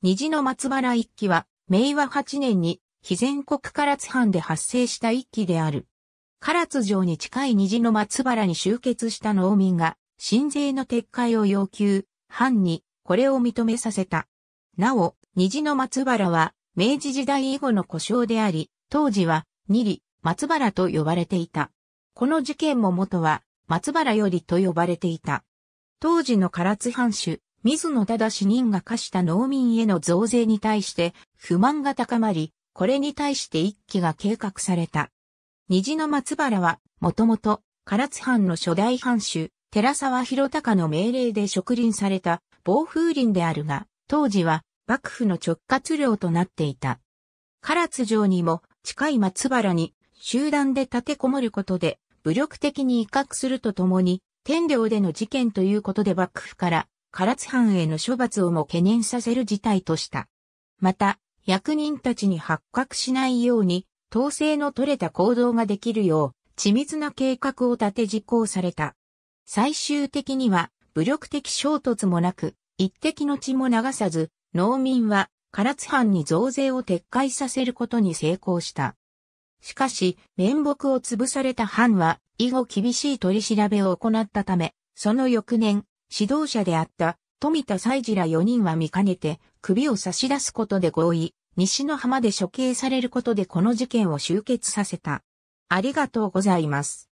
虹の松原一揆は、明和8年に、非全国唐津藩で発生した一揆である。唐津城に近い虹の松原に集結した農民が、新税の撤回を要求、藩に、これを認めさせた。なお、虹の松原は、明治時代以後の故障であり、当時は、二里、松原と呼ばれていた。この事件も元は、松原よりと呼ばれていた。当時の唐津藩主、水野忠人が課した農民への増税に対して不満が高まり、これに対して一揆が計画された。虹の松原は、もともと、唐津藩の初代藩主、寺沢広隆の命令で植林された暴風林であるが、当時は幕府の直轄領となっていた。唐津城にも近い松原に集団で立てこもることで武力的に威嚇するとともに、天領での事件ということで幕府から唐津藩への処罰をも懸念させる事態とした。また、役人たちに発覚しないように、統制の取れた行動ができるよう、緻密な計画を立て実行された。最終的には、武力的衝突もなく、一滴の血も流さず、農民は唐津藩に増税を撤回させることに成功した。しかし、面目を潰された藩は、以後厳しい取り調べを行ったため、その翌年、指導者であった富田西次ら4人は見かねて首を差し出すことで合意、西の浜で処刑されることでこの事件を終結させた。ありがとうございます。